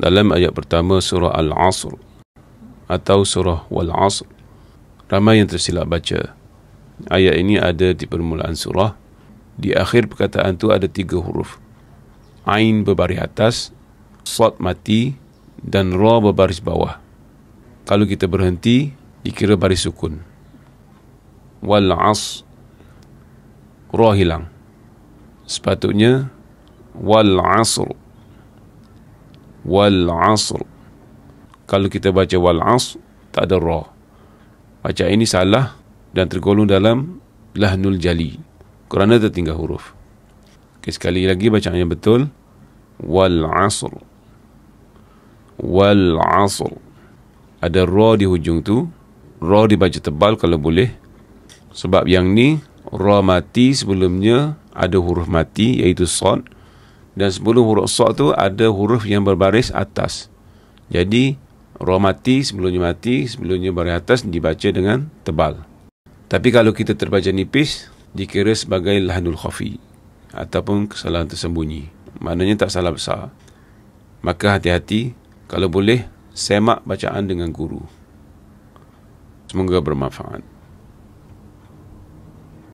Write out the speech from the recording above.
dalam ayat pertama surah Al-Asr atau surah Wal-Asr. Ramai yang tersilap baca. Ayat ini ada di permulaan surah. Di akhir perkataan tu ada tiga huruf. Ain berbaris atas, Sot mati, dan Ra berbaris bawah. Kalau kita berhenti, dikira baris sukun. Wal-Asr. Ra hilang. Sepatutnya, Wal-Asr. Wal-Asr wal asr. Kalau kita baca wal asr, tak ada roh. Baca ini salah dan tergolong dalam lahnul jali. Kerana tertinggal huruf. Okay, sekali lagi bacaannya betul. Wal asr. Wal asr. Ada roh di hujung tu. Roh dibaca tebal kalau boleh. Sebab yang ni, roh mati sebelumnya ada huruf mati iaitu sod dan 10 huruf so tu ada huruf yang berbaris atas. Jadi roh mati sebelumnya mati, sebelumnya baris atas dibaca dengan tebal. Tapi kalau kita terbaca nipis, dikira sebagai lahnul khafi ataupun kesalahan tersembunyi. Maknanya tak salah besar. Maka hati-hati, kalau boleh semak bacaan dengan guru. Semoga bermanfaat.